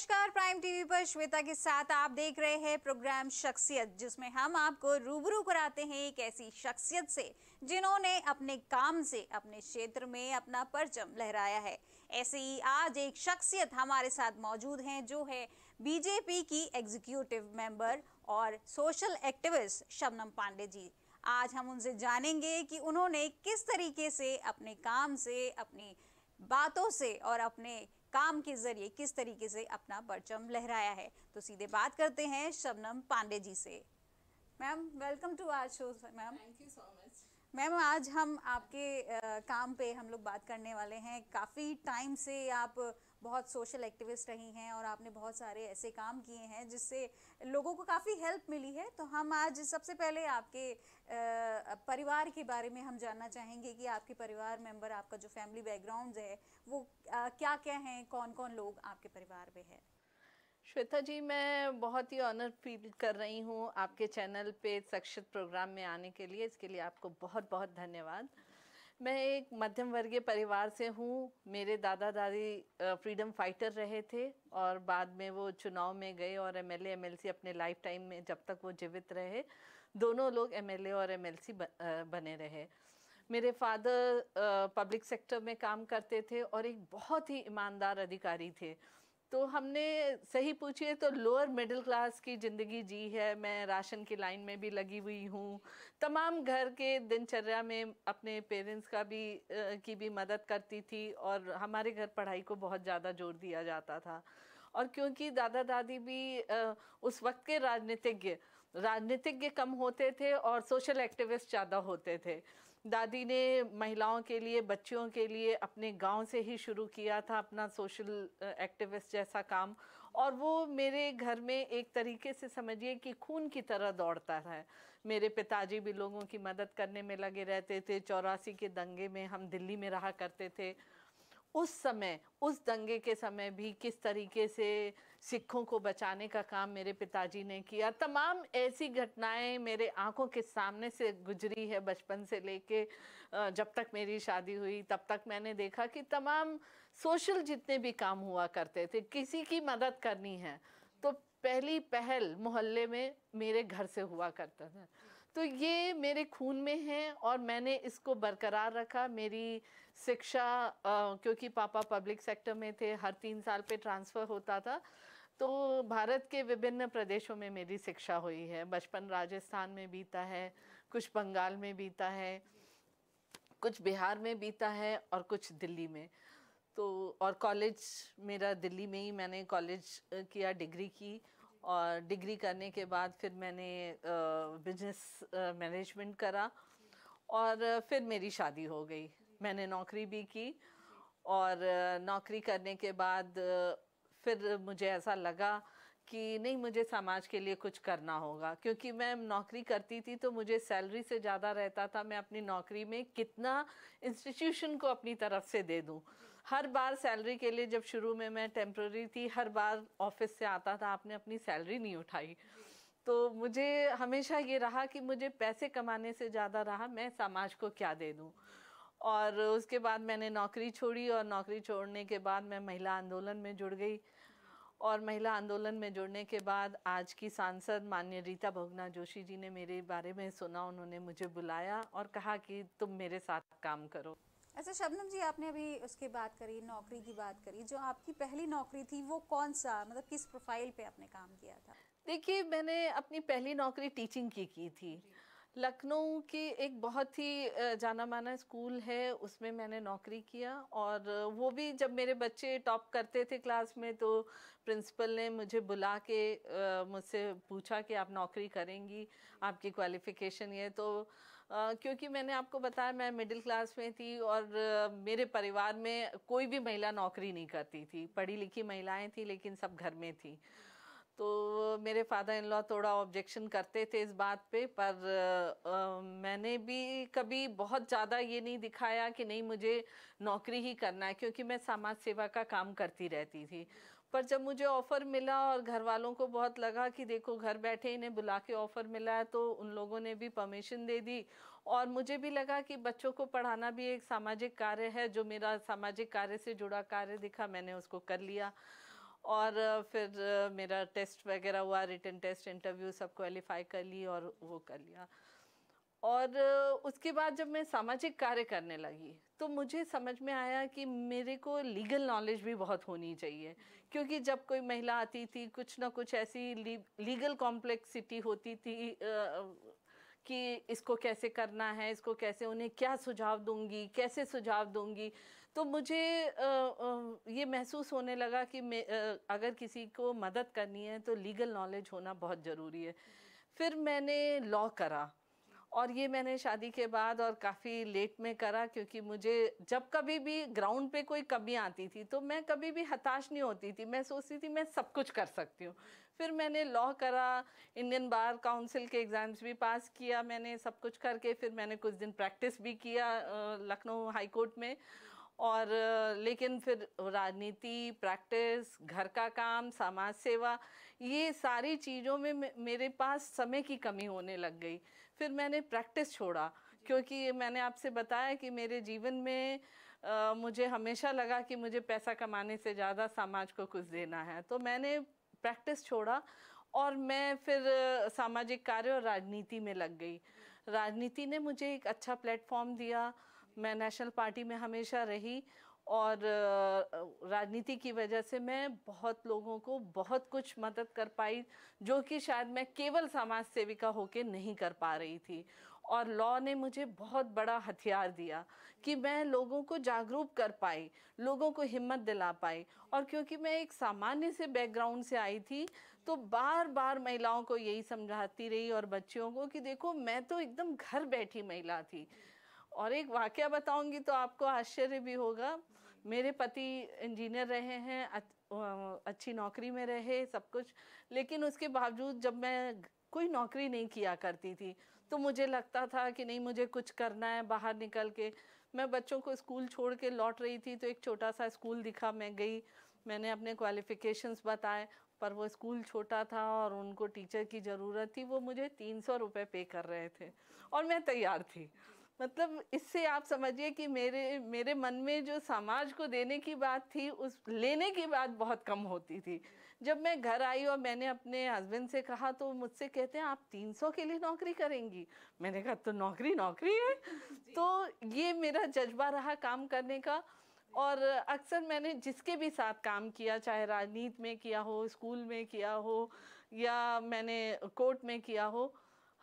नमस्कार prime TV पर श्वेता के साथ आप देख रहे हैं प्रोग्राम शख्सियत जिसमें हम आपको रूबरू कराते हैं एक ऐसी शख्सियत से जिन्होंने अपने काम से अपने क्षेत्र में अपना परचम लहराया है ऐसे ही आज एक शख्सियत हमारे साथ मौजूद हैं जो है बीजेपी की एग्जीक्यूटिव मेंबर और सोशल एक्टिविस्ट शबनम पांडे जी आज हम उनसे जानेंगे कि उन्होंने किस तरीके से अपने काम से अपनी बातों से और अपने काम के जरिए किस तरीके से अपना परचम लहराया है तो सीधे बात करते हैं शबनम पांडे जी से ma'am welcome to our show ma'am ma'am आज हम आपके आ, काम पे हम लोग बात करने वाले हैं काफ़ी टाइम से आप बहुत सोशल एक्टिविस्ट रही हैं और आपने बहुत सारे ऐसे काम किए हैं जिससे लोगों को काफ़ी हेल्प मिली है तो हम आज सबसे पहले आपके परिवार के बारे में हम जानना चाहेंगे कि आपके परिवार मेंबर आपका जो फैमिली बैकग्राउंड है वो क्या क्या हैं कौन कौन लोग आपके परिवार में है श्वेता जी मैं बहुत ही ऑनर फील कर रही हूँ आपके चैनल पे सक्षित प्रोग्राम में आने के लिए इसके लिए आपको बहुत बहुत धन्यवाद मैं एक मध्यम वर्गीय परिवार से हूँ मेरे दादा दादी फ्रीडम फाइटर रहे थे और बाद में वो चुनाव में गए और एम एल अपने लाइफ टाइम में जब तक वो जीवित रहे दोनों लोग एम और एम बने रहे मेरे फादर पब्लिक सेक्टर में काम करते थे और एक बहुत ही ईमानदार अधिकारी थे तो हमने सही पूछिए तो लोअर मिडिल क्लास की ज़िंदगी जी है मैं राशन की लाइन में भी लगी हुई हूँ तमाम घर के दिनचर्या में अपने पेरेंट्स का भी की भी मदद करती थी और हमारे घर पढ़ाई को बहुत ज़्यादा जोर दिया जाता था और क्योंकि दादा दादी भी उस वक्त के राजनीतिज्ञ राजनीतिज्ञ कम होते थे और सोशल एक्टिविस्ट ज़्यादा होते थे दादी ने महिलाओं के लिए बच्चियों के लिए अपने गांव से ही शुरू किया था अपना सोशल एक्टिविस्ट जैसा काम और वो मेरे घर में एक तरीके से समझिए कि खून की तरह दौड़ता है मेरे पिताजी भी लोगों की मदद करने में लगे रहते थे चौरासी के दंगे में हम दिल्ली में रहा करते थे उस समय उस दंगे के समय भी किस तरीके से सिखों को बचाने का काम मेरे पिताजी ने किया तमाम ऐसी घटनाएं मेरे आंखों के सामने से गुजरी है बचपन से लेके जब तक मेरी शादी हुई तब तक मैंने देखा कि तमाम सोशल जितने भी काम हुआ करते थे किसी की मदद करनी है तो पहली पहल मोहल्ले में मेरे घर से हुआ करता था तो ये मेरे खून में है और मैंने इसको बरकरार रखा मेरी शिक्षा क्योंकि पापा पब्लिक सेक्टर में थे हर तीन साल पे ट्रांसफ़र होता था तो भारत के विभिन्न प्रदेशों में मेरी शिक्षा हुई है बचपन राजस्थान में बीता है कुछ बंगाल में बीता है कुछ बिहार में बीता है और कुछ दिल्ली में तो और कॉलेज मेरा दिल्ली में ही मैंने कॉलेज किया डिग्री की और डिग्री करने के बाद फिर मैंने बिजनेस मैनेजमेंट करा और फिर मेरी शादी हो गई मैंने नौकरी भी की और नौकरी करने के बाद फिर मुझे ऐसा लगा कि नहीं मुझे समाज के लिए कुछ करना होगा क्योंकि मैं नौकरी करती थी तो मुझे सैलरी से ज़्यादा रहता था मैं अपनी नौकरी में कितना इंस्टीट्यूशन को अपनी तरफ से दे दूँ हर बार सैलरी के लिए जब शुरू में मैं टेम्प्रेरी थी हर बार ऑफिस से आता था आपने अपनी सैलरी नहीं उठाई तो मुझे हमेशा ये रहा कि मुझे पैसे कमाने से ज़्यादा रहा मैं समाज को क्या दे दूँ और उसके बाद मैंने नौकरी छोड़ी और नौकरी छोड़ने के बाद मैं महिला आंदोलन में जुड़ गई और महिला आंदोलन में जुड़ने के बाद आज की सांसद मान्य रीता भगना जोशी जी ने मेरे बारे में सुना उन्होंने मुझे बुलाया और कहा कि तुम मेरे साथ काम करो अच्छा शबनम जी आपने अभी उसकी बात करी नौकरी की बात करी जो आपकी पहली नौकरी थी वो कौन सा मतलब किस प्रोफाइल पे आपने काम किया था देखिए मैंने अपनी पहली नौकरी टीचिंग की की थी लखनऊ की एक बहुत ही जाना माना स्कूल है उसमें मैंने नौकरी किया और वो भी जब मेरे बच्चे टॉप करते थे क्लास में तो प्रिंसिपल ने मुझे बुला के मुझसे पूछा कि आप नौकरी करेंगी आपकी क्वालिफ़िकेशन ये तो क्योंकि मैंने आपको बताया मैं मिडिल क्लास में थी और मेरे परिवार में कोई भी महिला नौकरी नहीं करती थी पढ़ी लिखी महिलाएं थी लेकिन सब घर में थी तो मेरे फादर इन लॉ थोड़ा ऑब्जेक्शन करते थे इस बात पे पर आ, आ, मैंने भी कभी बहुत ज़्यादा ये नहीं दिखाया कि नहीं मुझे नौकरी ही करना है क्योंकि मैं समाज सेवा का काम करती रहती थी पर जब मुझे ऑफ़र मिला और घर वालों को बहुत लगा कि देखो घर बैठे इन्हें बुला के ऑफ़र मिला है तो उन लोगों ने भी परमिशन दे दी और मुझे भी लगा कि बच्चों को पढ़ाना भी एक सामाजिक कार्य है जो मेरा सामाजिक कार्य से जुड़ा कार्य दिखा मैंने उसको कर लिया और फिर मेरा टेस्ट वगैरह हुआ रिटर्न टेस्ट इंटरव्यू सब क्वालिफाई कर ली और वो कर लिया और उसके बाद जब मैं सामाजिक कार्य करने लगी तो मुझे समझ में आया कि मेरे को लीगल नॉलेज भी बहुत होनी चाहिए क्योंकि जब कोई महिला आती थी कुछ ना कुछ ऐसी लीगल कॉम्प्लेक्सिटी होती थी आ, कि इसको कैसे करना है इसको कैसे उन्हें क्या सुझाव दूंगी कैसे सुझाव दूंगी तो मुझे ये महसूस होने लगा कि अगर किसी को मदद करनी है तो लीगल नॉलेज होना बहुत ज़रूरी है फिर मैंने लॉ करा और ये मैंने शादी के बाद और काफ़ी लेट में करा क्योंकि मुझे जब कभी भी ग्राउंड पे कोई कमी आती थी तो मैं कभी भी हताश नहीं होती थी मैं सोचती थी मैं सब कुछ कर सकती हूँ फिर मैंने लॉ करा इंडियन बार काउंसिल के एग्ज़ाम्स भी पास किया मैंने सब कुछ करके फिर मैंने कुछ दिन प्रैक्टिस भी किया लखनऊ हाई कोर्ट में और लेकिन फिर राजनीति प्रैक्टिस घर का काम समाज सेवा ये सारी चीज़ों में मेरे पास समय की कमी होने लग गई फिर मैंने प्रैक्टिस छोड़ा क्योंकि मैंने आपसे बताया कि मेरे जीवन में आ, मुझे हमेशा लगा कि मुझे पैसा कमाने से ज़्यादा समाज को कुछ देना है तो मैंने प्रैक्टिस छोड़ा और मैं फिर सामाजिक कार्य और राजनीति में लग गई राजनीति ने मुझे एक अच्छा प्लेटफॉर्म दिया मैं नेशनल पार्टी में हमेशा रही और राजनीति की वजह से मैं बहुत लोगों को बहुत कुछ मदद कर पाई जो कि शायद मैं केवल समाज सेविका होकर नहीं कर पा रही थी और लॉ ने मुझे बहुत बड़ा हथियार दिया कि मैं लोगों को जागरूक कर पाई लोगों को हिम्मत दिला पाई और क्योंकि मैं एक सामान्य से बैकग्राउंड से आई थी तो बार बार महिलाओं को यही समझाती रही और बच्चियों को कि देखो मैं तो एकदम घर बैठी महिला थी और एक वाक्य बताऊंगी तो आपको आश्चर्य भी होगा मेरे पति इंजीनियर रहे हैं अच्छी नौकरी में रहे सब कुछ लेकिन उसके बावजूद जब मैं कोई नौकरी नहीं किया करती थी तो मुझे लगता था कि नहीं मुझे कुछ करना है बाहर निकल के मैं बच्चों को स्कूल छोड़ के लौट रही थी तो एक छोटा सा स्कूल दिखा मैं गई मैंने अपने क्वालिफ़िकेशंस बताए पर वो स्कूल छोटा था और उनको टीचर की ज़रूरत थी वो मुझे तीन सौ रुपये पे कर रहे थे और मैं तैयार थी मतलब इससे आप समझिए कि मेरे मेरे मन में जो समाज को देने की बात थी उस लेने की बात बहुत कम होती थी जब मैं घर आई और मैंने अपने हस्बैंड से कहा तो मुझसे कहते हैं आप 300 के लिए नौकरी करेंगी मैंने कहा तो नौकरी नौकरी है तो ये मेरा जज्बा रहा काम करने का और अक्सर मैंने जिसके भी साथ काम किया चाहे राजनीति में किया हो स्कूल में किया हो या मैंने कोर्ट में किया हो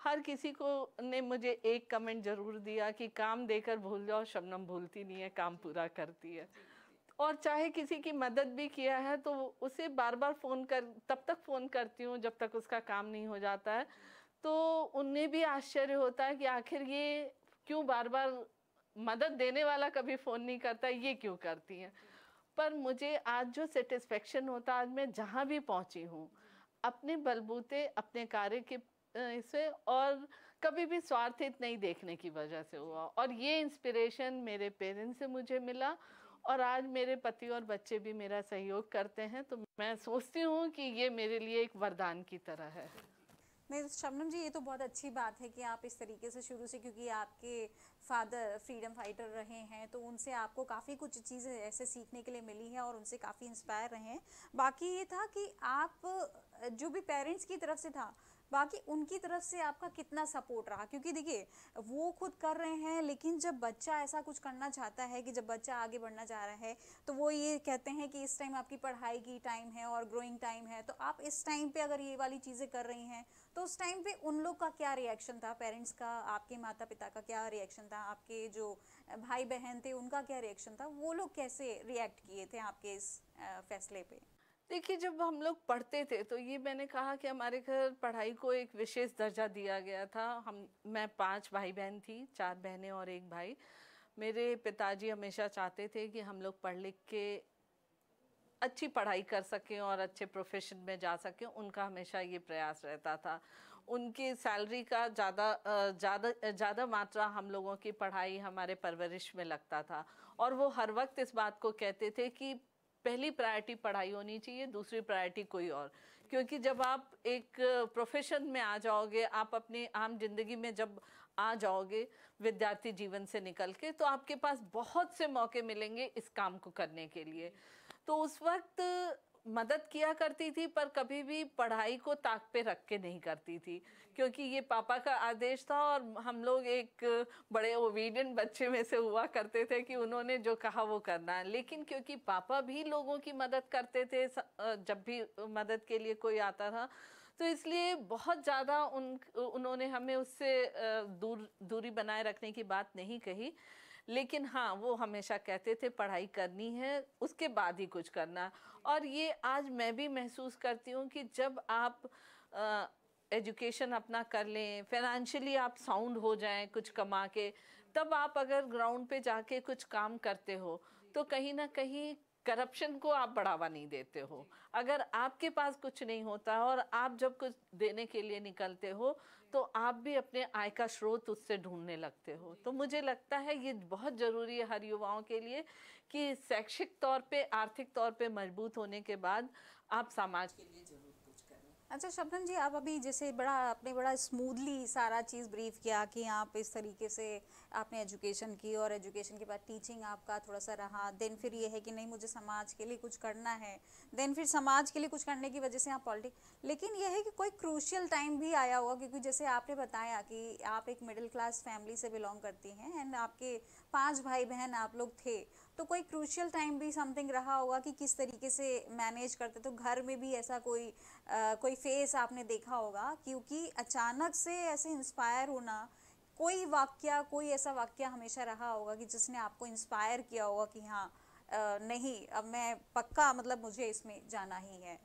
हर किसी को ने मुझे एक कमेंट ज़रूर दिया कि काम देकर भूल जाओ शबनम भूलती नहीं है काम पूरा करती है और चाहे किसी की मदद भी किया है तो उसे बार बार फ़ोन कर तब तक फ़ोन करती हूँ जब तक उसका काम नहीं हो जाता है तो उन्हें भी आश्चर्य होता है कि आखिर ये क्यों बार बार मदद देने वाला कभी फ़ोन नहीं करता ये क्यों करती हैं पर मुझे आज जो सेटिस्फेक्शन होता है आज मैं जहाँ भी पहुँची हूँ अपने बलबूते अपने कार्य के इससे और कभी भी स्वार्थित नहीं देखने की वजह से हुआ और ये इंस्पिरेशन मेरे पेरेंट्स से मुझे मिला और आज मेरे पति और बच्चे भी मेरा सहयोग करते हैं तो मैं सोचती हूँ कि ये मेरे लिए एक वरदान की तरह है नहीं तो शबनम जी ये तो बहुत अच्छी बात है कि आप इस तरीके से शुरू से क्योंकि आपके फादर फ्रीडम फाइटर रहे हैं तो उनसे आपको काफ़ी कुछ चीज़ें ऐसे सीखने के लिए मिली है और उनसे काफ़ी इंस्पायर रहे हैं बाकी ये था कि आप जो भी पेरेंट्स की तरफ से था बाकी उनकी तरफ से आपका कितना सपोर्ट रहा क्योंकि देखिए वो खुद कर रहे हैं लेकिन जब बच्चा ऐसा कुछ करना चाहता है कि जब बच्चा आगे बढ़ना चाह रहा है तो वो ये कहते हैं कि इस टाइम आपकी पढ़ाई की टाइम है और ग्रोइंग टाइम है तो आप इस टाइम पे अगर ये वाली चीज़ें कर रही हैं तो उस टाइम पे उन लोग का क्या रिएक्शन था पेरेंट्स का आपके माता पिता का क्या रिएक्शन था आपके जो भाई बहन थे उनका क्या रिएक्शन था वो लोग कैसे रिएक्ट किए थे आपके इस फैसले पे देखिए जब हम लोग पढ़ते थे तो ये मैंने कहा कि हमारे घर पढ़ाई को एक विशेष दर्जा दिया गया था हम मैं पांच भाई बहन थी चार बहनें और एक भाई मेरे पिताजी हमेशा चाहते थे कि हम लोग पढ़ लिख के अच्छी पढ़ाई कर सकें और अच्छे प्रोफेशन में जा सकें उनका हमेशा ये प्रयास रहता था उनकी सैलरी का ज़्यादा ज़्यादा ज़्यादा मात्रा हम लोगों की पढ़ाई हमारे परवरिश में लगता था और वो हर वक्त इस बात को कहते थे कि पहली प्रायोरिटी पढ़ाई होनी चाहिए दूसरी प्रायोरिटी कोई और क्योंकि जब आप एक प्रोफेशन में आ जाओगे आप अपनी आम जिंदगी में जब आ जाओगे विद्यार्थी जीवन से निकल के तो आपके पास बहुत से मौके मिलेंगे इस काम को करने के लिए तो उस वक्त मदद किया करती थी पर कभी भी पढ़ाई को ताक पे रख के नहीं करती थी क्योंकि ये पापा का आदेश था और हम लोग एक बड़े ओबीडियंट बच्चे में से हुआ करते थे कि उन्होंने जो कहा वो करना है लेकिन क्योंकि पापा भी लोगों की मदद करते थे जब भी मदद के लिए कोई आता था तो इसलिए बहुत ज़्यादा उन उन्होंने हमें उससे दूर दूरी बनाए रखने की बात नहीं कही लेकिन हाँ वो हमेशा कहते थे पढ़ाई करनी है उसके बाद ही कुछ करना और ये आज मैं भी महसूस करती हूँ कि जब आप एजुकेशन अपना कर लें फाइनेंशियली आप साउंड हो जाएं कुछ कमा के तब आप अगर ग्राउंड पे जाके कुछ काम करते हो तो कहीं ना कहीं करप्शन को आप बढ़ावा नहीं देते हो अगर आपके पास कुछ नहीं होता और आप जब कुछ देने के लिए निकलते हो तो आप भी अपने आय का स्रोत उससे ढूंढने लगते हो तो मुझे लगता है ये बहुत ज़रूरी है हर युवाओं के लिए कि शैक्षिक तौर पे आर्थिक तौर पे मजबूत होने के बाद आप समाज के लिए जरूर अच्छा शबनम जी आप अभी जैसे बड़ा आपने बड़ा स्मूथली सारा चीज़ ब्रीफ किया कि आप इस तरीके से आपने एजुकेशन की और एजुकेशन के बाद टीचिंग आपका थोड़ा सा रहा देन फिर ये है कि नहीं मुझे समाज के लिए कुछ करना है देन फिर समाज के लिए कुछ करने की वजह से आप पॉलिटिक लेकिन यह है कि कोई क्रूशियल टाइम भी आया होगा क्योंकि जैसे आपने बताया कि आप एक मिडिल क्लास फैमिली से बिलोंग करती हैं एंड आपके पाँच भाई बहन आप लोग थे तो कोई क्रूशियल टाइम भी समथिंग रहा होगा कि किस तरीके से मैनेज करते तो घर में भी ऐसा कोई आ, कोई फेस आपने देखा होगा क्योंकि अचानक से ऐसे इंस्पायर होना कोई वाक्य कोई ऐसा वाक्य हमेशा रहा होगा कि जिसने आपको इंस्पायर किया होगा कि हाँ आ, नहीं अब मैं पक्का मतलब मुझे इसमें जाना ही है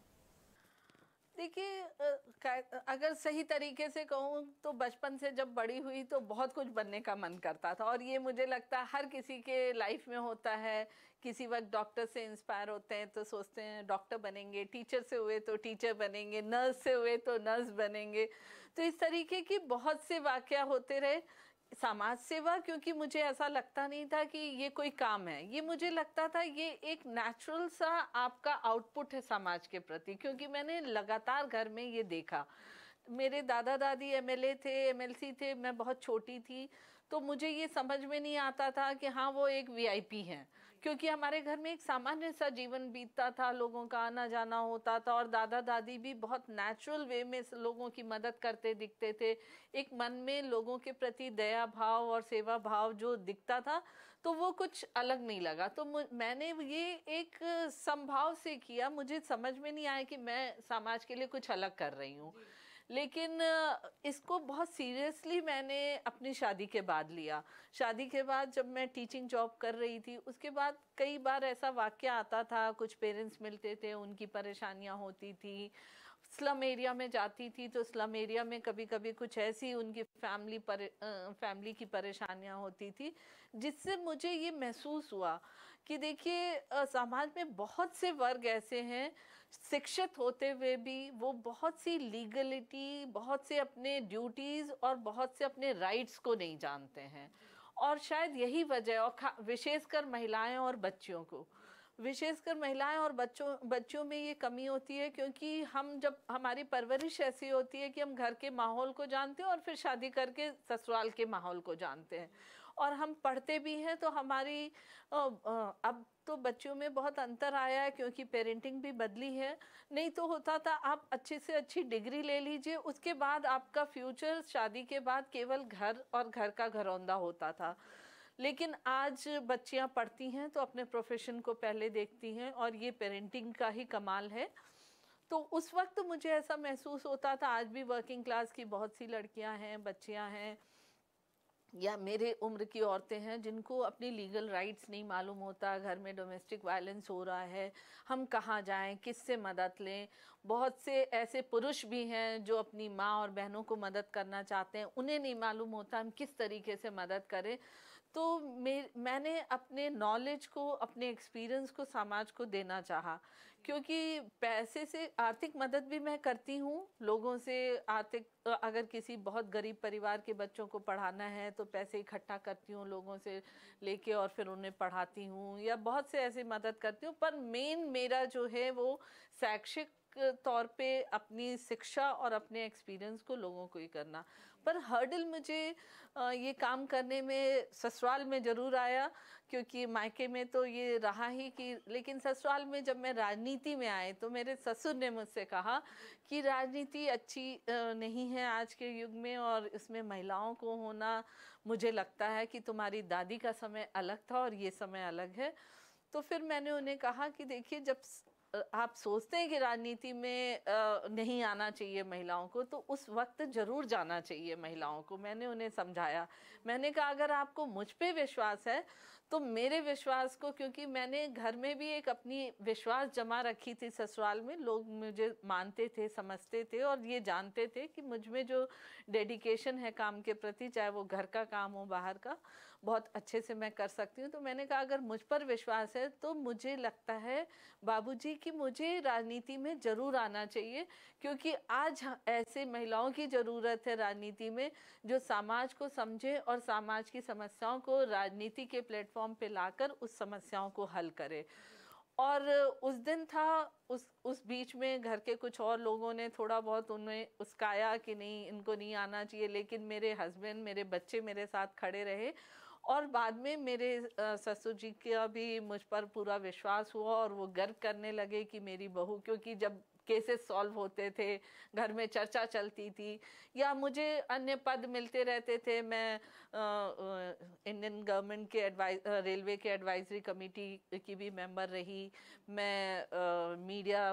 देखिए अगर सही तरीके से कहूँ तो बचपन से जब बड़ी हुई तो बहुत कुछ बनने का मन करता था और ये मुझे लगता है हर किसी के लाइफ में होता है किसी वक्त डॉक्टर से इंस्पायर होते हैं तो सोचते हैं डॉक्टर बनेंगे टीचर से हुए तो टीचर बनेंगे नर्स से हुए तो नर्स बनेंगे तो इस तरीके की बहुत से वाक़ होते रहे समाज सेवा क्योंकि मुझे ऐसा लगता नहीं था कि ये कोई काम है ये मुझे लगता था ये एक नेचुरल सा आपका आउटपुट है समाज के प्रति क्योंकि मैंने लगातार घर में ये देखा मेरे दादा दादी एम थे एम थे मैं बहुत छोटी थी तो मुझे ये समझ में नहीं आता था कि हाँ वो एक वीआईपी हैं क्योंकि हमारे घर में एक सामान्य सा जीवन बीतता था लोगों का आना जाना होता था और दादा दादी भी बहुत नेचुरल वे में लोगों की मदद करते दिखते थे एक मन में लोगों के प्रति दया भाव और सेवा भाव जो दिखता था तो वो कुछ अलग नहीं लगा तो मैंने ये एक संभाव से किया मुझे समझ में नहीं आया कि मैं समाज के लिए कुछ अलग कर रही हूँ लेकिन इसको बहुत सीरियसली मैंने अपनी शादी के बाद लिया शादी के बाद जब मैं टीचिंग जॉब कर रही थी उसके बाद कई बार ऐसा वाक्य आता था कुछ पेरेंट्स मिलते थे उनकी परेशानियां होती थी स्लम एरिया में जाती थी तो स्लम एरिया में कभी कभी कुछ ऐसी उनकी फैमिली पर फैमिली की परेशानियां होती थी जिससे मुझे ये महसूस हुआ कि देखिए समाज में बहुत से वर्ग ऐसे हैं शिक्षित होते हुए भी वो बहुत सी लीगलिटी बहुत से अपने ड्यूटीज़ और बहुत से अपने राइट्स को नहीं जानते हैं और शायद यही वजह और विशेषकर महिलाएं और बच्चियों को विशेषकर महिलाएं और बच्चों बच्चों में ये कमी होती है क्योंकि हम जब हमारी परवरिश ऐसी होती है कि हम घर के माहौल को जानते हैं और फिर शादी करके ससुराल के माहौल को जानते हैं और हम पढ़ते भी हैं तो हमारी अब तो बच्चों में बहुत अंतर आया है क्योंकि पेरेंटिंग भी बदली है नहीं तो होता था आप अच्छे से अच्छी डिग्री ले लीजिए उसके बाद आपका फ्यूचर शादी के बाद केवल घर और घर का घरौंदा होता था लेकिन आज बच्चियां पढ़ती हैं तो अपने प्रोफेशन को पहले देखती हैं और ये पेरेंटिंग का ही कमाल है तो उस वक्त मुझे ऐसा महसूस होता था आज भी वर्किंग क्लास की बहुत सी लड़कियां हैं बच्चियां हैं या मेरे उम्र की औरतें हैं जिनको अपने लीगल राइट्स नहीं मालूम होता घर में डोमेस्टिक वायलेंस हो रहा है हम कहाँ जाएं किससे मदद लें बहुत से ऐसे पुरुष भी हैं जो अपनी माँ और बहनों को मदद करना चाहते हैं उन्हें नहीं मालूम होता हम किस तरीके से मदद करें तो मे मैंने अपने नॉलेज को अपने एक्सपीरियंस को समाज को देना चाहा क्योंकि पैसे से आर्थिक मदद भी मैं करती हूँ लोगों से आर्थिक अगर किसी बहुत गरीब परिवार के बच्चों को पढ़ाना है तो पैसे इकट्ठा करती हूँ लोगों से लेके और फिर उन्हें पढ़ाती हूँ या बहुत से ऐसे मदद करती हूँ पर मेन मेरा जो है वो शैक्षिक तौर पे अपनी शिक्षा और अपने एक्सपीरियंस को लोगों को ही करना पर हर्डल मुझे ये काम करने में ससुराल में ज़रूर आया क्योंकि मायके में तो ये रहा ही कि लेकिन ससुराल में जब मैं राजनीति में आए तो मेरे ससुर ने मुझसे कहा कि राजनीति अच्छी नहीं है आज के युग में और इसमें महिलाओं को होना मुझे लगता है कि तुम्हारी दादी का समय अलग था और ये समय अलग है तो फिर मैंने उन्हें कहा कि देखिए जब आप सोचते हैं कि राजनीति में नहीं आना चाहिए महिलाओं को तो उस वक्त ज़रूर जाना चाहिए महिलाओं को मैंने उन्हें समझाया मैंने कहा अगर आपको मुझ पर विश्वास है तो मेरे विश्वास को क्योंकि मैंने घर में भी एक अपनी विश्वास जमा रखी थी ससुराल में लोग मुझे मानते थे समझते थे और ये जानते थे कि मुझ में जो डेडिकेशन है काम के प्रति चाहे वो घर का काम हो बाहर का बहुत अच्छे से मैं कर सकती हूँ तो मैंने कहा अगर मुझ पर विश्वास है तो मुझे लगता है बाबूजी कि मुझे राजनीति में ज़रूर आना चाहिए क्योंकि आज ऐसे महिलाओं की ज़रूरत है राजनीति में जो समाज को समझे और समाज की समस्याओं को राजनीति के प्लेटफॉर्म प्लेटफॉर्म पे लाकर उस समस्याओं को हल करे और उस दिन था उस उस बीच में घर के कुछ और लोगों ने थोड़ा बहुत उन्हें उसकाया कि नहीं इनको नहीं आना चाहिए लेकिन मेरे हस्बैंड मेरे बच्चे मेरे साथ खड़े रहे और बाद में मेरे ससुर जी का भी मुझ पर पूरा विश्वास हुआ और वो गर्व करने लगे कि मेरी बहू क्योंकि जब केसेस सॉल्व होते थे घर में चर्चा चलती थी या मुझे अन्य पद मिलते रहते थे मैं इंडियन गवर्नमेंट के एडवाइज रेलवे के एडवाइजरी कमेटी की भी मेंबर रही मैं आ, मीडिया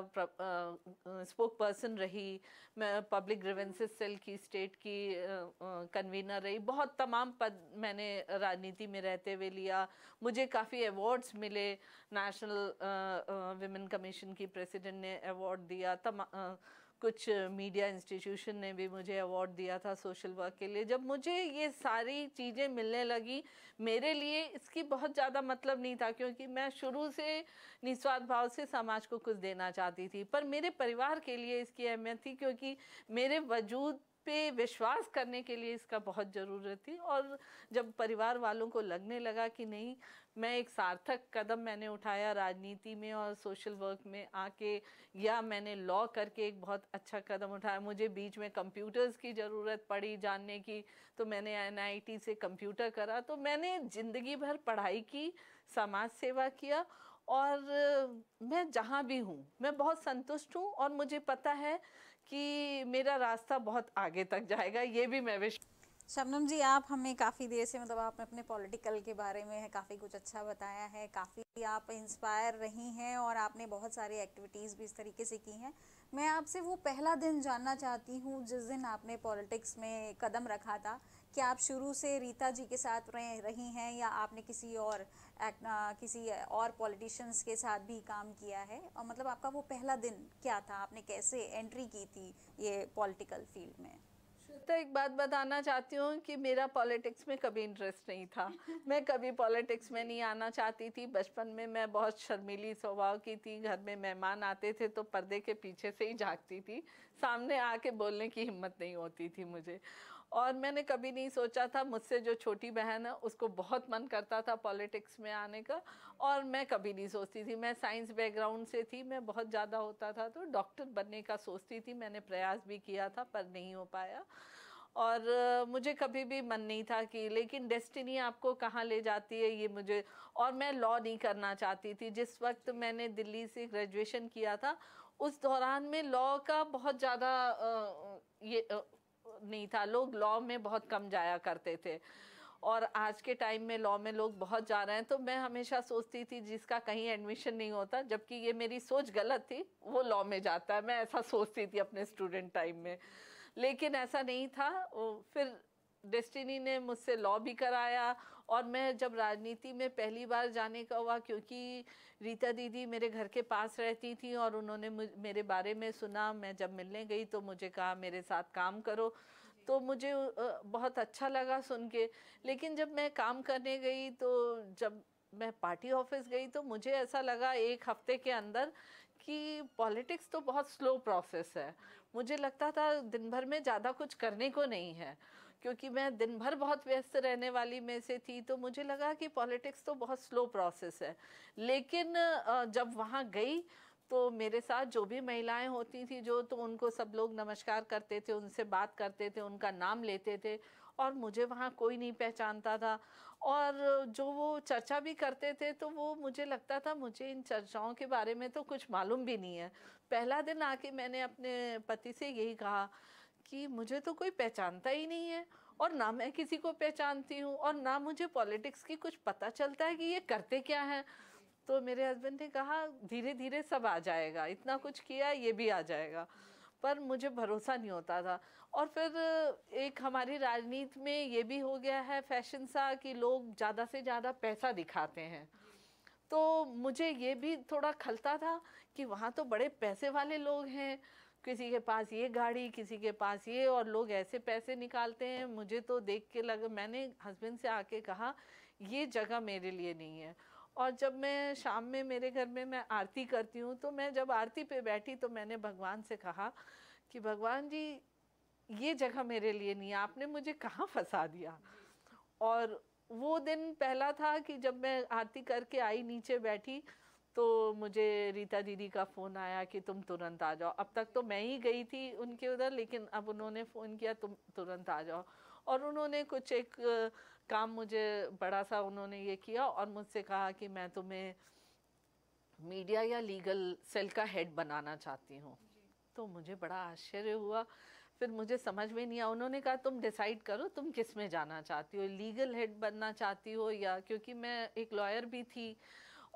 स्पोक पर्सन रही मैं पब्लिक ग्रीवेंसेस सेल की स्टेट की कन्वीनर रही बहुत तमाम पद मैंने राजनीति में रहते हुए लिया मुझे काफ़ी अवार्ड्स मिले नेशनल विमेन कमीशन की प्रेसिडेंट ने अवार्ड दिया दिया तम कुछ मीडिया इंस्टीट्यूशन ने भी मुझे अवार्ड दिया था सोशल वर्क के लिए जब मुझे ये सारी चीज़ें मिलने लगी मेरे लिए इसकी बहुत ज़्यादा मतलब नहीं था क्योंकि मैं शुरू से निस्वार्थ भाव से समाज को कुछ देना चाहती थी पर मेरे परिवार के लिए इसकी अहमियत थी क्योंकि मेरे वजूद पे विश्वास करने के लिए इसका बहुत ज़रूरत थी और जब परिवार वालों को लगने लगा कि नहीं मैं एक सार्थक कदम मैंने उठाया राजनीति में और सोशल वर्क में आके या मैंने लॉ करके एक बहुत अच्छा कदम उठाया मुझे बीच में कंप्यूटर्स की ज़रूरत पड़ी जानने की तो मैंने एन से कंप्यूटर करा तो मैंने ज़िंदगी भर पढ़ाई की समाज सेवा किया और मैं जहाँ भी हूँ मैं बहुत संतुष्ट हूँ और मुझे पता है कि मेरा रास्ता बहुत आगे तक जाएगा ये भी मैं विश शबनम जी आप हमें काफ़ी देर से मतलब आपने अपने पॉलिटिकल के बारे में है काफ़ी कुछ अच्छा बताया है काफ़ी आप इंस्पायर रही हैं और आपने बहुत सारी एक्टिविटीज़ भी इस तरीके से की हैं मैं आपसे वो पहला दिन जानना चाहती हूँ जिस दिन आपने पॉलिटिक्स में कदम रखा था क्या आप शुरू से रीता जी के साथ रह रही हैं या आपने किसी और किसी और पॉलिटिशियंस के साथ भी काम किया है और मतलब आपका वो पहला दिन क्या था आपने कैसे एंट्री की थी ये पॉलिटिकल फील्ड में तो एक बात बताना चाहती हूँ कि मेरा पॉलिटिक्स में कभी इंटरेस्ट नहीं था मैं कभी पॉलिटिक्स में नहीं आना चाहती थी बचपन में मैं बहुत शर्मीली स्वभाव की थी घर में मेहमान आते थे तो पर्दे के पीछे से ही झाँकती थी सामने आके बोलने की हिम्मत नहीं होती थी मुझे और मैंने कभी नहीं सोचा था मुझसे जो छोटी बहन है उसको बहुत मन करता था पॉलिटिक्स में आने का और मैं कभी नहीं सोचती थी मैं साइंस बैकग्राउंड से थी मैं बहुत ज़्यादा होता था तो डॉक्टर बनने का सोचती थी मैंने प्रयास भी किया था पर नहीं हो पाया और मुझे कभी भी मन नहीं था कि लेकिन डेस्टिनी आपको कहाँ ले जाती है ये मुझे और मैं लॉ नहीं करना चाहती थी जिस वक्त मैंने दिल्ली से ग्रेजुएशन किया था उस दौरान में लॉ का बहुत ज़्यादा ये नहीं था लोग लॉ में बहुत कम जाया करते थे और आज के टाइम में लॉ में लोग बहुत जा रहे हैं तो मैं हमेशा सोचती थी जिसका कहीं एडमिशन नहीं होता जबकि ये मेरी सोच गलत थी वो लॉ में जाता है मैं ऐसा सोचती थी अपने स्टूडेंट टाइम में लेकिन ऐसा नहीं था फिर डेस्टिनी ने मुझसे लॉ भी कराया और मैं जब राजनीति में पहली बार जाने का हुआ क्योंकि रीता दीदी मेरे घर के पास रहती थी और उन्होंने मेरे बारे में सुना मैं जब मिलने गई तो मुझे कहा मेरे साथ काम करो तो मुझे बहुत अच्छा लगा सुन के लेकिन जब मैं काम करने गई तो जब मैं पार्टी ऑफिस गई तो मुझे ऐसा लगा एक हफ्ते के अंदर कि पॉलिटिक्स तो बहुत स्लो प्रोसेस है मुझे लगता था दिन भर में ज़्यादा कुछ करने को नहीं है क्योंकि मैं दिन भर बहुत व्यस्त रहने वाली में से थी तो मुझे लगा कि पॉलिटिक्स तो बहुत स्लो प्रोसेस है लेकिन जब वहाँ गई तो मेरे साथ जो भी महिलाएं होती थी जो तो उनको सब लोग नमस्कार करते थे उनसे बात करते थे उनका नाम लेते थे और मुझे वहाँ कोई नहीं पहचानता था और जो वो चर्चा भी करते थे तो वो मुझे लगता था मुझे इन चर्चाओं के बारे में तो कुछ मालूम भी नहीं है पहला दिन आके मैंने अपने पति से यही कहा कि मुझे तो कोई पहचानता ही नहीं है और ना मैं किसी को पहचानती हूँ और ना मुझे पॉलिटिक्स की कुछ पता चलता है कि ये करते क्या हैं तो मेरे हस्बैंड ने कहा धीरे धीरे सब आ जाएगा इतना कुछ किया ये भी आ जाएगा पर मुझे भरोसा नहीं होता था और फिर एक हमारी राजनीति में ये भी हो गया है फैशन सा कि लोग ज़्यादा से ज़्यादा पैसा दिखाते हैं तो मुझे ये भी थोड़ा खलता था कि वहाँ तो बड़े पैसे वाले लोग हैं किसी के पास ये गाड़ी किसी के पास ये और लोग ऐसे पैसे निकालते हैं मुझे तो देख के लग मैंने हस्बैंड से आके कहा ये जगह मेरे लिए नहीं है और जब मैं शाम में मेरे घर में मैं आरती करती हूँ तो मैं जब आरती पे बैठी तो मैंने भगवान से कहा कि भगवान जी ये जगह मेरे लिए नहीं है आपने मुझे कहाँ फंसा दिया और वो दिन पहला था कि जब मैं आरती करके आई नीचे बैठी तो मुझे रीता दीदी का फ़ोन आया कि तुम तुरंत आ जाओ अब तक तो मैं ही गई थी उनके उधर लेकिन अब उन्होंने फ़ोन किया तुम तुरंत आ जाओ और उन्होंने कुछ एक काम मुझे बड़ा सा उन्होंने ये किया और मुझसे कहा कि मैं तुम्हें मीडिया या लीगल सेल का हेड बनाना चाहती हूँ तो मुझे बड़ा आश्चर्य हुआ फिर मुझे समझ में नहीं आया उन्होंने कहा तुम डिसाइड करो तुम किस में जाना चाहती हो लीगल हेड बनना चाहती हो या क्योंकि मैं एक लॉयर भी थी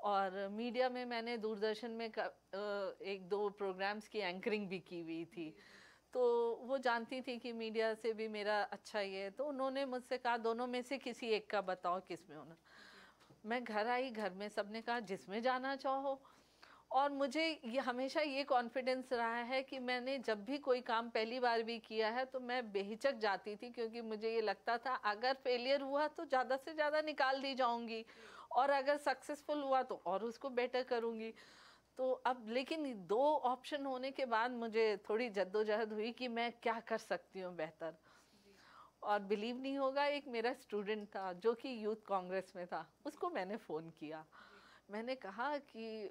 और मीडिया में मैंने दूरदर्शन में एक दो प्रोग्राम्स की एंकरिंग भी की हुई थी तो वो जानती थी कि मीडिया से भी मेरा अच्छा ही है तो उन्होंने मुझसे कहा दोनों में से किसी एक का बताओ किस में होना मैं घर आई घर में सबने कहा जिसमें जाना चाहो और मुझे ये हमेशा ये कॉन्फिडेंस रहा है कि मैंने जब भी कोई काम पहली बार भी किया है तो मैं बेहिचक जाती थी क्योंकि मुझे ये लगता था अगर फेलियर हुआ तो ज़्यादा से ज़्यादा निकाल दी जाऊँगी और अगर सक्सेसफुल हुआ तो और उसको बेटर करूँगी तो अब लेकिन दो ऑप्शन होने के बाद मुझे थोड़ी जद्दोजहद हुई कि मैं क्या कर सकती हूँ बेहतर और बिलीव नहीं होगा एक मेरा स्टूडेंट था जो कि यूथ कांग्रेस में था उसको मैंने फ़ोन किया मैंने कहा कि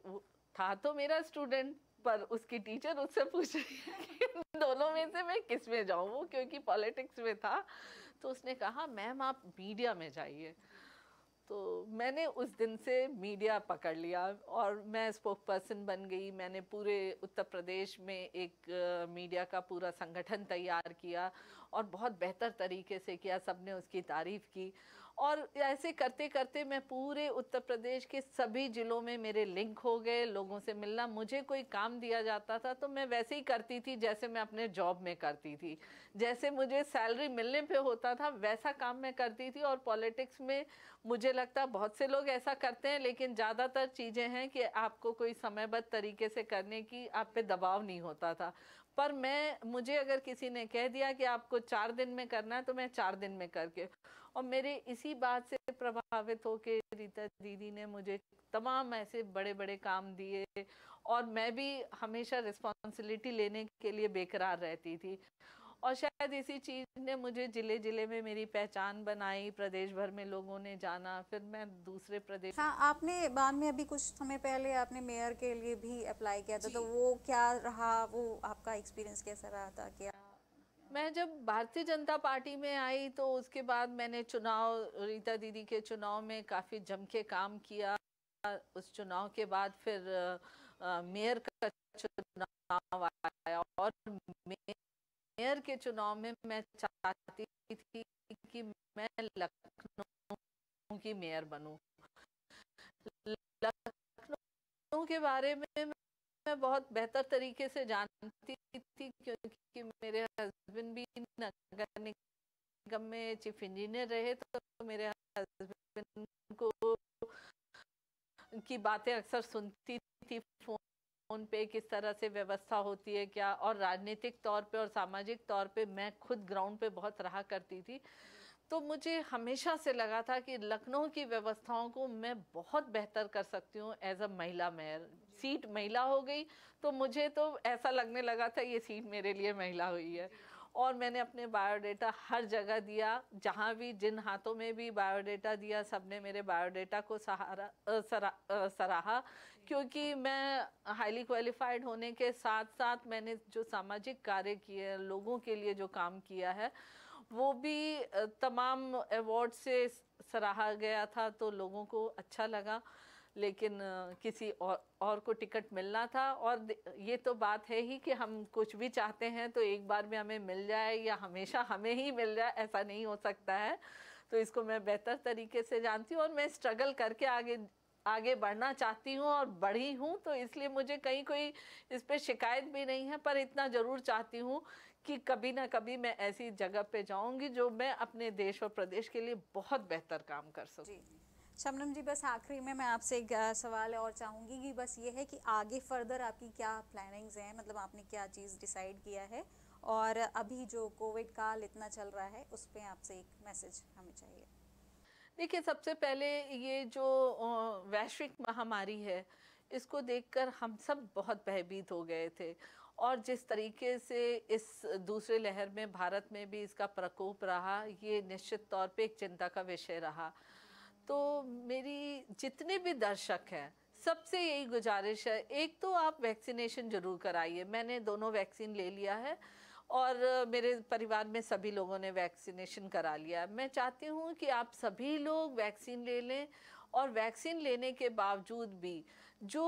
था तो मेरा स्टूडेंट पर उसकी टीचर उससे पूछ रही है कि दोनों में से मैं किस में जाऊँ वो क्योंकि पॉलिटिक्स में था तो उसने कहा मैम आप मीडिया में जाइए तो मैंने उस दिन से मीडिया पकड़ लिया और मैं स्पोक पर्सन बन गई मैंने पूरे उत्तर प्रदेश में एक मीडिया का पूरा संगठन तैयार किया और बहुत बेहतर तरीके से किया सबने उसकी तारीफ़ की और ऐसे करते करते मैं पूरे उत्तर प्रदेश के सभी ज़िलों में मेरे लिंक हो गए लोगों से मिलना मुझे कोई काम दिया जाता था तो मैं वैसे ही करती थी जैसे मैं अपने जॉब में करती थी जैसे मुझे सैलरी मिलने पे होता था वैसा काम मैं करती थी और पॉलिटिक्स में मुझे लगता बहुत से लोग ऐसा करते हैं लेकिन ज़्यादातर चीज़ें हैं कि आपको कोई समयबद्ध तरीके से करने की आप पे दबाव नहीं होता था पर मैं मुझे अगर किसी ने कह दिया कि आपको चार दिन में करना है तो मैं चार दिन में करके और मेरे इसी बात से प्रभावित होके रीता दीदी ने मुझे तमाम ऐसे बड़े बड़े काम दिए और मैं भी हमेशा रिस्पॉन्सिबिलिटी लेने के लिए बेकरार रहती थी और शायद इसी चीज़ ने मुझे ज़िले ज़िले में मेरी पहचान बनाई प्रदेश भर में लोगों ने जाना फिर मैं दूसरे प्रदेश हाँ आपने बाद में अभी कुछ समय पहले आपने मेयर के लिए भी अप्लाई किया था तो वो क्या रहा वो आपका एक्सपीरियंस कैसा रहा था क्या मैं जब भारतीय जनता पार्टी में आई तो उसके बाद मैंने चुनाव रीता दीदी के चुनाव में काफ़ी जम के काम किया उस चुनाव के बाद फिर मेयर का चुनाव आया और मेयर के चुनाव में मैं चाहती थी कि मैं लखनऊ की मेयर बनूं लखनऊ के बारे में मैं बहुत बेहतर तरीके से जानती थी क्योंकि मेरे हस्बैंड भी नगर निगम में चीफ इंजीनियर रहे तो मेरे हस्बैंड को की बातें अक्सर सुनती थी फोन पे किस तरह से व्यवस्था होती है क्या और राजनीतिक तौर पे और सामाजिक तौर पे मैं खुद ग्राउंड पे बहुत रहा करती थी तो मुझे हमेशा से लगा था कि लखनऊ की व्यवस्थाओं को मैं बहुत बेहतर कर सकती हूँ एज अ महिला मेयर सीट महिला हो गई तो मुझे तो ऐसा लगने लगा था ये सीट मेरे लिए महिला हुई है और मैंने अपने बायोडाटा हर जगह दिया जहाँ भी जिन हाथों में भी बायोडाटा दिया सब ने मेरे बायोडाटा को सहारा सरा, सराहा क्योंकि मैं हाईली क्वालिफाइड होने के साथ साथ मैंने जो सामाजिक कार्य किए लोगों के लिए जो काम किया है वो भी तमाम अवार्ड से सराहा गया था तो लोगों को अच्छा लगा लेकिन किसी और और को टिकट मिलना था और ये तो बात है ही कि हम कुछ भी चाहते हैं तो एक बार में हमें मिल जाए या हमेशा हमें ही मिल जाए ऐसा नहीं हो सकता है तो इसको मैं बेहतर तरीके से जानती हूँ और मैं स्ट्रगल करके आगे आगे बढ़ना चाहती हूँ और बढ़ी हूँ तो इसलिए मुझे कहीं कोई इस पर शिकायत भी नहीं है पर इतना ज़रूर चाहती हूँ कि कभी ना कभी मैं ऐसी जगह पे जाऊँगी जो मैं अपने देश और प्रदेश के लिए बहुत बेहतर काम कर सकूँ शबनम जी बस आखिरी में मैं आपसे एक सवाल और चाहूँगी कि बस ये है कि आगे फर्दर आपकी क्या प्लानिंग्स हैं मतलब आपने क्या चीज़ डिसाइड किया है और अभी जो कोविड काल इतना चल रहा है उस पर आपसे एक मैसेज हमें चाहिए देखिए सबसे पहले ये जो वैश्विक महामारी है इसको देखकर हम सब बहुत भयभीत हो गए थे और जिस तरीके से इस दूसरे लहर में भारत में भी इसका प्रकोप रहा ये निश्चित तौर पे एक चिंता का विषय रहा तो मेरी जितने भी दर्शक हैं सबसे यही गुजारिश है एक तो आप वैक्सीनेशन ज़रूर कराइए मैंने दोनों वैक्सीन ले लिया है और मेरे परिवार में सभी लोगों ने वैक्सीनेशन करा लिया मैं चाहती हूँ कि आप सभी लोग वैक्सीन ले लें और वैक्सीन लेने के बावजूद भी जो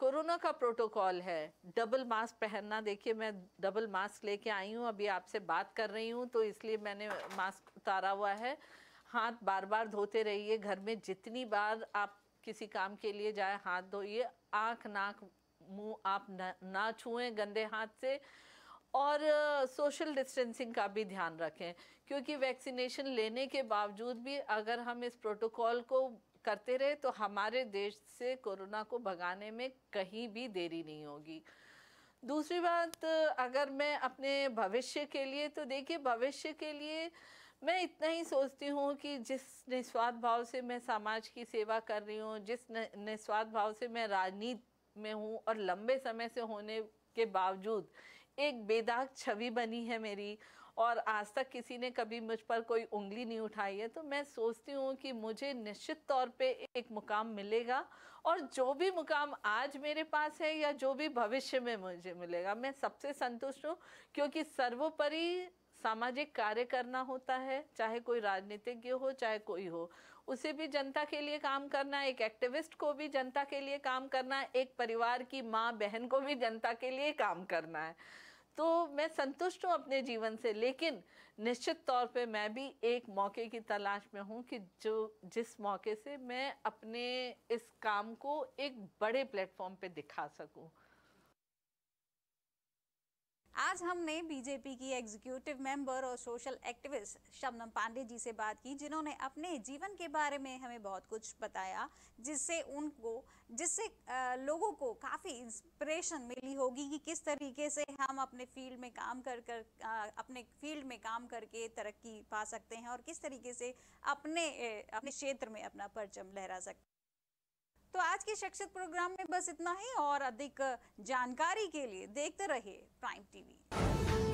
कोरोना का प्रोटोकॉल है डबल मास्क पहनना देखिए मैं डबल मास्क लेके आई हूँ अभी आपसे बात कर रही हूँ तो इसलिए मैंने मास्क उतारा हुआ है हाथ बार बार धोते रहिए घर में जितनी बार आप किसी काम के लिए जाए हाथ धोइए आँख नाक मुंह आप न, ना छुएं गंदे हाथ से और सोशल डिस्टेंसिंग का भी ध्यान रखें क्योंकि वैक्सीनेशन लेने के बावजूद भी अगर हम इस प्रोटोकॉल को करते रहे तो हमारे देश से कोरोना को भगाने में कहीं भी देरी नहीं होगी दूसरी बात अगर मैं अपने भविष्य के लिए तो देखिए भविष्य के लिए मैं इतना ही सोचती हूँ कि जिस निस्वार्थ भाव से मैं समाज की सेवा कर रही हूँ जिस निस्वार्थ भाव से मैं राजनीति में हूँ और लंबे समय से होने के बावजूद एक बेदाग छवि बनी है मेरी और आज तक किसी ने कभी मुझ पर कोई उंगली नहीं उठाई है तो मैं सोचती हूँ कि मुझे निश्चित तौर पे एक मुकाम मिलेगा और जो भी मुकाम आज मेरे पास है या जो भी भविष्य में मुझे मिलेगा मैं सबसे संतुष्ट हूँ क्योंकि सर्वोपरि सामाजिक कार्य करना होता है चाहे कोई राजनीतिज्ञ हो चाहे कोई हो उसे भी जनता के लिए काम करना एक एक्टिविस्ट को भी जनता के लिए काम करना एक परिवार की माँ बहन को भी जनता के लिए काम करना है तो मैं संतुष्ट हूँ अपने जीवन से लेकिन निश्चित तौर पे मैं भी एक मौके की तलाश में हूँ कि जो जिस मौके से मैं अपने इस काम को एक बड़े प्लेटफॉर्म पे दिखा सकूँ आज हमने बीजेपी की एग्जीक्यूटिव मेंबर और सोशल एक्टिविस्ट शबनम पांडे जी से बात की जिन्होंने अपने जीवन के बारे में हमें बहुत कुछ बताया जिससे उनको जिससे लोगों को काफ़ी इंस्पिरेशन मिली होगी कि किस तरीके से हम अपने फील्ड में काम कर कर अपने फील्ड में काम करके तरक्की पा सकते हैं और किस तरीके से अपने अपने क्षेत्र में अपना परचम लहरा सकते हैं तो आज के शिक्षित प्रोग्राम में बस इतना ही और अधिक जानकारी के लिए देखते रहिए प्राइम टीवी